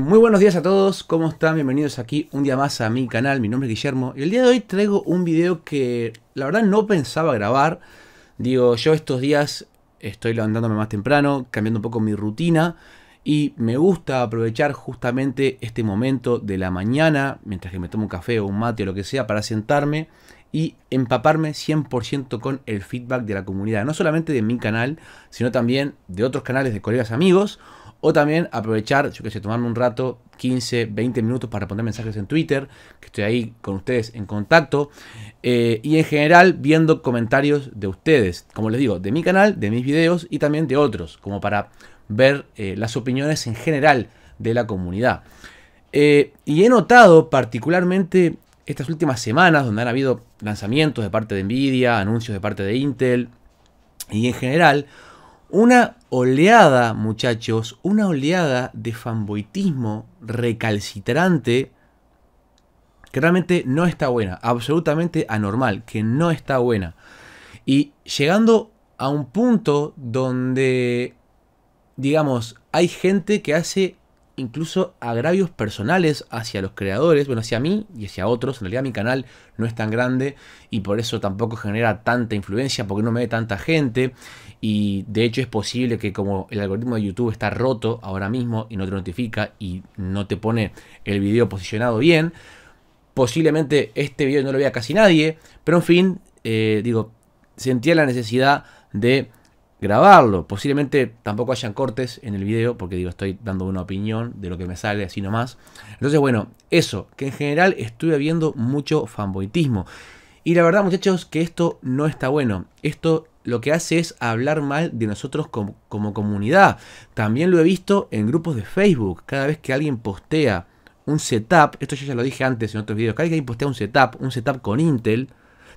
muy buenos días a todos, ¿cómo están? Bienvenidos aquí un día más a mi canal, mi nombre es Guillermo y el día de hoy traigo un video que la verdad no pensaba grabar. Digo, yo estos días estoy levantándome más temprano, cambiando un poco mi rutina y me gusta aprovechar justamente este momento de la mañana, mientras que me tomo un café o un mate o lo que sea, para sentarme y empaparme 100% con el feedback de la comunidad, no solamente de mi canal, sino también de otros canales de colegas amigos o también aprovechar, yo que sé, tomarme un rato, 15, 20 minutos para poner mensajes en Twitter, que estoy ahí con ustedes en contacto. Eh, y en general viendo comentarios de ustedes, como les digo, de mi canal, de mis videos y también de otros, como para ver eh, las opiniones en general de la comunidad. Eh, y he notado particularmente estas últimas semanas donde han habido lanzamientos de parte de Nvidia, anuncios de parte de Intel y en general una oleada, muchachos, una oleada de fanboitismo recalcitrante que realmente no está buena, absolutamente anormal, que no está buena. Y llegando a un punto donde, digamos, hay gente que hace incluso agravios personales hacia los creadores, bueno, hacia mí y hacia otros. En realidad mi canal no es tan grande y por eso tampoco genera tanta influencia, porque no me ve tanta gente. Y de hecho es posible que como el algoritmo de YouTube está roto ahora mismo y no te notifica y no te pone el video posicionado bien, posiblemente este video no lo vea casi nadie, pero en fin, eh, digo, sentía la necesidad de grabarlo. Posiblemente tampoco hayan cortes en el video, porque digo, estoy dando una opinión de lo que me sale así nomás. Entonces, bueno, eso, que en general estuve viendo mucho fanboytismo. Y la verdad, muchachos, que esto no está bueno. Esto lo que hace es hablar mal de nosotros como, como comunidad. También lo he visto en grupos de Facebook. Cada vez que alguien postea un setup, esto yo ya lo dije antes en otros videos, cada vez que alguien postea un setup, un setup con Intel,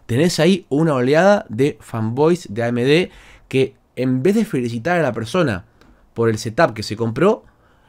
tenés ahí una oleada de fanboys de AMD que en vez de felicitar a la persona por el setup que se compró,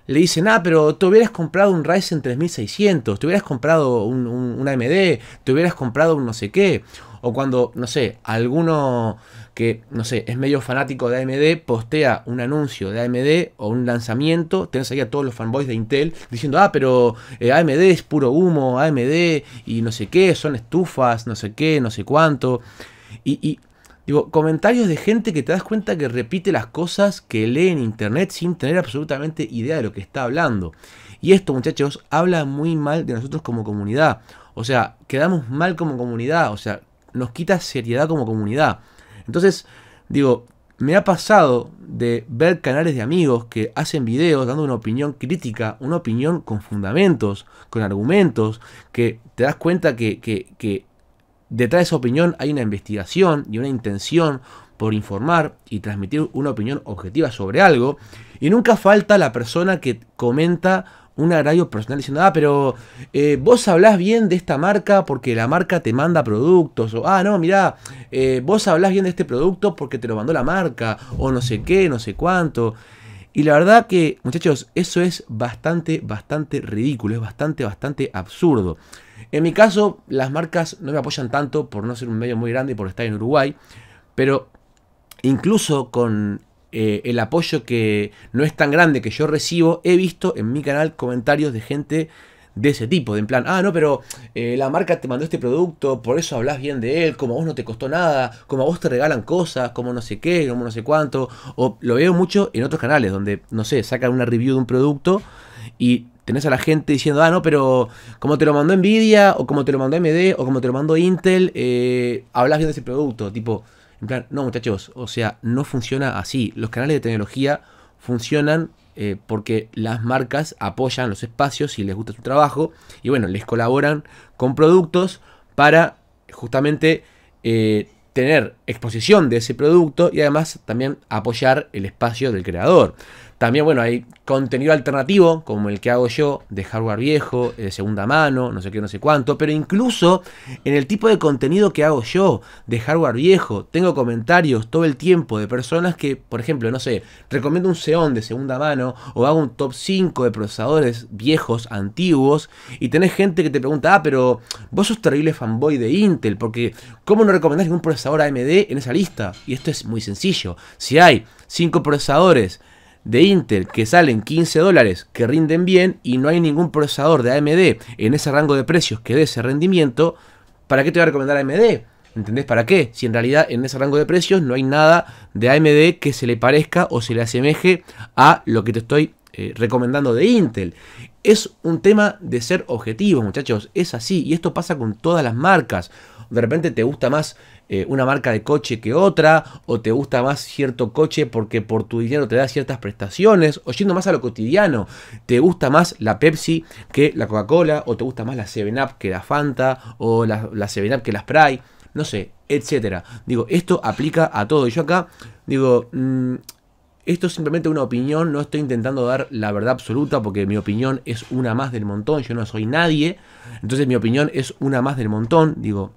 le dicen, ah, pero te hubieras comprado un Ryzen 3600, te hubieras comprado un, AMD, te hubieras comprado un no sé qué. O cuando, no sé, alguno que, no sé, es medio fanático de AMD, postea un anuncio de AMD o un lanzamiento, tenés ahí a todos los fanboys de Intel diciendo, ah, pero eh, AMD es puro humo, AMD y no sé qué, son estufas, no sé qué, no sé cuánto. y Digo, comentarios de gente que te das cuenta que repite las cosas que lee en internet sin tener absolutamente idea de lo que está hablando. Y esto, muchachos, habla muy mal de nosotros como comunidad. O sea, quedamos mal como comunidad. O sea, nos quita seriedad como comunidad. Entonces, digo, me ha pasado de ver canales de amigos que hacen videos dando una opinión crítica, una opinión con fundamentos, con argumentos, que te das cuenta que, que Detrás de esa opinión hay una investigación y una intención por informar y transmitir una opinión objetiva sobre algo. Y nunca falta la persona que comenta un agravio personal diciendo, ah, pero eh, vos hablás bien de esta marca porque la marca te manda productos, o ah, no, mirá, eh, vos hablás bien de este producto porque te lo mandó la marca, o no sé qué, no sé cuánto. Y la verdad que, muchachos, eso es bastante, bastante ridículo, es bastante, bastante absurdo. En mi caso, las marcas no me apoyan tanto por no ser un medio muy grande y por estar en Uruguay, pero incluso con eh, el apoyo que no es tan grande que yo recibo, he visto en mi canal comentarios de gente de ese tipo, de en plan, ah, no, pero eh, la marca te mandó este producto, por eso hablas bien de él, como a vos no te costó nada, como a vos te regalan cosas, como no sé qué, como no sé cuánto, o lo veo mucho en otros canales donde, no sé, sacan una review de un producto y tenés a la gente diciendo, ah, no, pero como te lo mandó Nvidia, o como te lo mandó AMD, o como te lo mandó Intel, eh, hablas bien de ese producto. Tipo, en plan, no, muchachos, o sea, no funciona así. Los canales de tecnología funcionan eh, porque las marcas apoyan los espacios y les gusta su trabajo. Y bueno, les colaboran con productos para justamente. Eh, tener exposición de ese producto y además también apoyar el espacio del creador. También, bueno, hay contenido alternativo, como el que hago yo, de hardware viejo, eh, de segunda mano, no sé qué, no sé cuánto, pero incluso en el tipo de contenido que hago yo, de hardware viejo, tengo comentarios todo el tiempo de personas que, por ejemplo, no sé, recomiendo un Xeon de segunda mano o hago un top 5 de procesadores viejos, antiguos, y tenés gente que te pregunta, ah, pero vos sos terrible fanboy de Intel, porque ¿cómo no recomendás ningún procesador AMD en esa lista? Y esto es muy sencillo, si hay 5 procesadores, de Intel que salen 15 dólares, que rinden bien y no hay ningún procesador de AMD en ese rango de precios que dé ese rendimiento, ¿para qué te voy a recomendar AMD? ¿Entendés para qué? Si en realidad en ese rango de precios no hay nada de AMD que se le parezca o se le asemeje a lo que te estoy eh, recomendando de Intel. Es un tema de ser objetivo, muchachos. Es así. Y esto pasa con todas las marcas. De repente te gusta más eh, una marca de coche que otra, o te gusta más cierto coche porque por tu dinero te da ciertas prestaciones, o yendo más a lo cotidiano, te gusta más la Pepsi que la Coca-Cola, o te gusta más la 7-Up que la Fanta, o la, Seven 7-Up que la Spray. no sé, etcétera. Digo, esto aplica a todo. Y yo acá, digo, mm, esto es simplemente una opinión, no estoy intentando dar la verdad absoluta porque mi opinión es una más del montón, yo no soy nadie, entonces mi opinión es una más del montón, digo,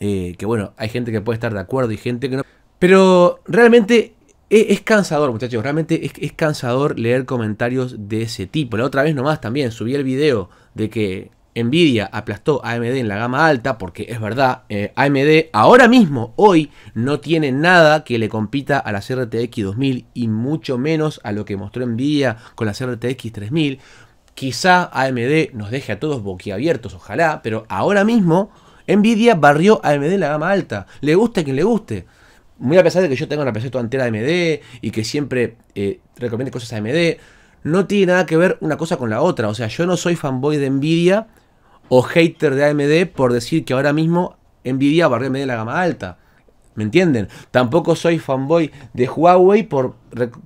eh, que bueno, hay gente que puede estar de acuerdo y gente que no. Pero realmente e-, es, cansador, muchachos. Realmente es, cansador leer comentarios de ese tipo. La otra vez nomás también subí el video de que Nvidia aplastó a AMD en la gama alta, porque es verdad, eh, AMD ahora mismo, hoy, no tiene nada que le compita a la RTX 2000 y mucho menos a lo que mostró Nvidia con la RTX 3000. Quizá AMD nos deje a todos boquiabiertos, ojalá, pero ahora mismo Nvidia barrió a AMD en la gama alta. Le guste a quien le guste. Muy a pesar de que yo tenga una PC toda entera AMD y que siempre eh, recomiende cosas AMD, no tiene nada que ver una cosa con la otra. O sea, yo no soy fanboy de Nvidia o hater de AMD por decir que ahora mismo Nvidia barrió AMD en la gama alta. ¿Me entienden? Tampoco soy fanboy de Huawei por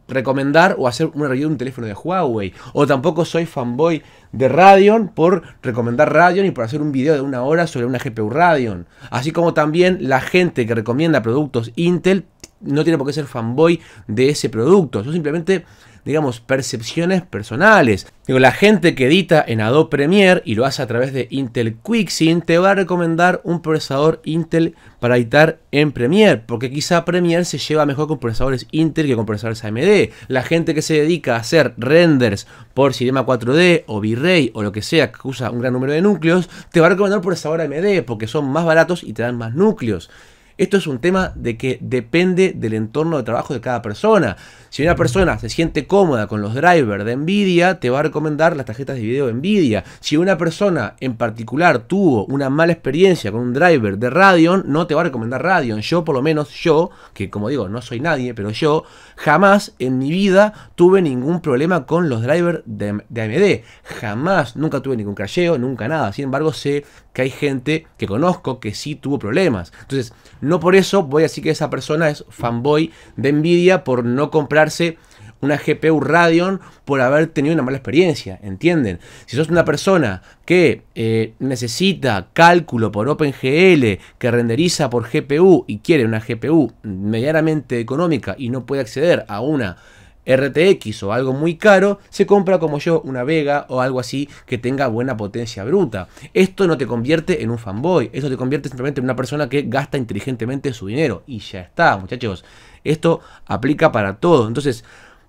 recomendar o hacer una review de un teléfono de Huawei. O tampoco soy fanboy de Radeon por recomendar Radeon y por hacer un video de una hora sobre una GPU Radeon. Así como también la gente que recomienda productos Intel no tiene por qué ser fanboy de ese producto. Yo simplemente digamos, percepciones personales. la gente que edita en Adobe Premiere y lo hace a través de Intel Quicksync te va a recomendar un procesador Intel para editar en Premiere, porque quizá Premiere se lleva mejor con procesadores Intel que con procesadores AMD. La gente que se dedica a hacer renders por Cinema 4D o V-Ray o lo que sea que usa un gran número de núcleos, te va a recomendar un procesador AMD porque son más baratos y te dan más núcleos. Esto es un tema de que depende del entorno de trabajo de cada persona. Si una persona se siente cómoda con los drivers de Nvidia, te va a recomendar las tarjetas de video de Nvidia. Si una persona en particular tuvo una mala experiencia con un driver de Radeon, no te va a recomendar Radeon. Yo, por lo menos, yo, que como digo, no soy nadie, pero yo jamás en mi vida tuve ningún problema con los drivers de, AMD. Jamás, nunca tuve ningún crasheo, nunca nada. Sin embargo, sé que hay gente que conozco que sí tuvo problemas. Entonces, no por eso voy a decir que esa persona es fanboy de Nvidia por no comprarse una GPU Radeon por haber tenido una mala experiencia, ¿entienden? Si sos una persona que eh, necesita cálculo por OpenGL, que renderiza por GPU y quiere una GPU medianamente económica y no puede acceder a una RTX o algo muy caro, se compra como yo una Vega o algo así que tenga buena potencia bruta. Esto no te convierte en un fanboy, esto te convierte simplemente en una persona que gasta inteligentemente su dinero. Y ya está, muchachos. Esto aplica para todo. Entonces,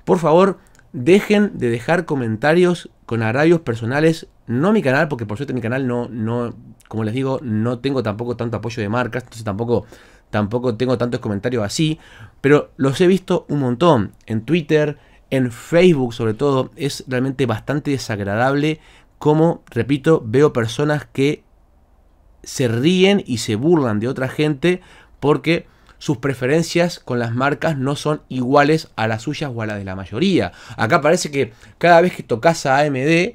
por favor, dejen de dejar comentarios con agravios personales. No mi canal, porque por suerte mi canal no, no, como les digo, no tengo tampoco tanto apoyo de marcas, entonces tampoco tampoco tengo tantos comentarios así, pero los he visto un montón en Twitter, en Facebook sobre todo, es realmente bastante desagradable como, repito, veo personas que se ríen y se burlan de otra gente porque sus preferencias con las marcas no son iguales a las suyas o a las de la mayoría. Acá parece que cada vez que tocas a AMD,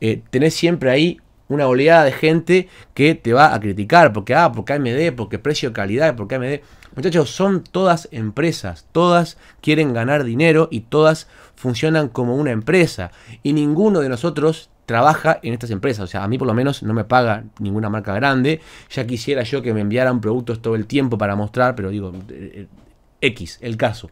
eh, tenés siempre ahí una oleada de gente que te va a criticar, porque ah, porque AMD, porque precio calidad, porque AMD. Muchachos, son todas empresas, todas quieren ganar dinero y todas funcionan como una empresa. Y ninguno de nosotros trabaja en estas empresas. O sea, a mí por lo menos no me paga ninguna marca grande. Ya quisiera yo que me enviaran productos todo el tiempo para mostrar, pero digo, eh, eh, X, el caso.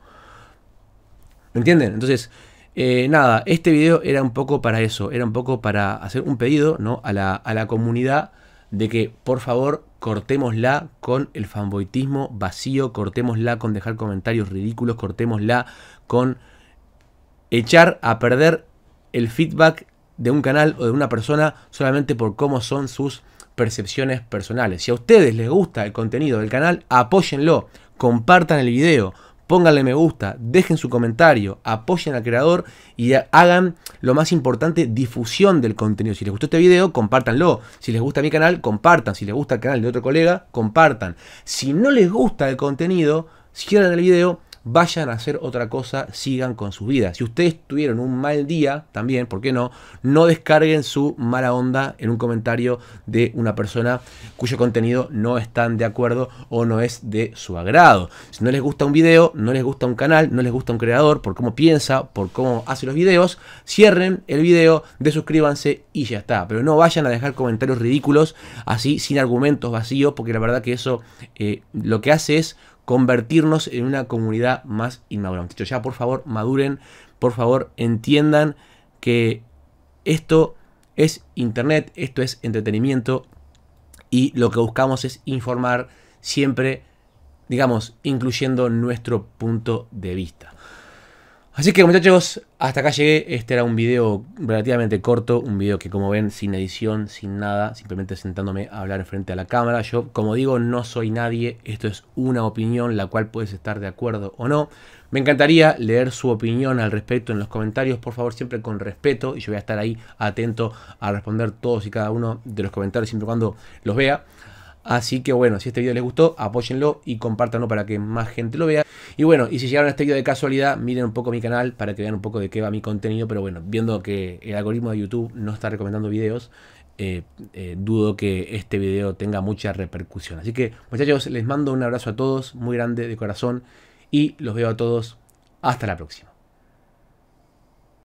¿Me entienden? Entonces, eh, nada, este video era un poco para eso, era un poco para hacer un pedido a, la, a la comunidad de que por favor cortémosla con el fanboitismo vacío, cortémosla con dejar comentarios ridículos, cortémosla con echar a perder el feedback de un canal o de una persona solamente por cómo son sus percepciones personales. Si a ustedes les gusta el contenido del canal, apóyenlo, compartan el video, Pónganle me gusta, dejen su comentario, apoyen al creador y hagan lo más importante, difusión del contenido. Si les gustó este video, compártanlo. Si les gusta mi canal, compartan. Si les gusta el canal de otro colega, compartan. Si no les gusta el contenido, cierran el video, vayan a hacer otra cosa, sigan con su vida. Si ustedes tuvieron un mal día, también, ¿por qué no? No descarguen su mala onda en un comentario de una persona cuyo contenido no están de acuerdo o no es de su agrado. Si no les gusta un video, no les gusta un canal, no les gusta un creador por cómo piensa, por cómo hace los videos, cierren el video, desuscríbanse y ya está. Pero no vayan a dejar comentarios ridículos así, sin argumentos vacíos, porque la verdad que eso eh, lo que hace es convertirnos en una comunidad más inmadura. ya, por favor, maduren, por favor, entiendan que esto es internet, esto es entretenimiento y lo que buscamos es informar siempre, digamos, incluyendo nuestro punto de vista. Así que muchachos, hasta acá llegué. Este era un video relativamente corto, un video que como ven sin edición, sin nada, simplemente sentándome a hablar frente a la cámara. Yo, como digo, no soy nadie, esto es una opinión, la cual puedes estar de acuerdo o no. Me encantaría leer su opinión al respecto en los comentarios, por favor, siempre con respeto, y yo voy a estar ahí atento a responder todos y cada uno de los comentarios siempre cuando los vea. Así que bueno, si este video les gustó, apóyenlo y compártanlo para que más gente lo vea. Y bueno, y si llegaron a este video de casualidad, miren un poco mi canal para que vean un poco de qué va mi contenido. Pero bueno, viendo que el algoritmo de YouTube no está recomendando videos, eh, eh, dudo que este video tenga mucha repercusión. Así que muchachos, les mando un abrazo a todos, muy grande de corazón. Y los veo a todos. Hasta la próxima.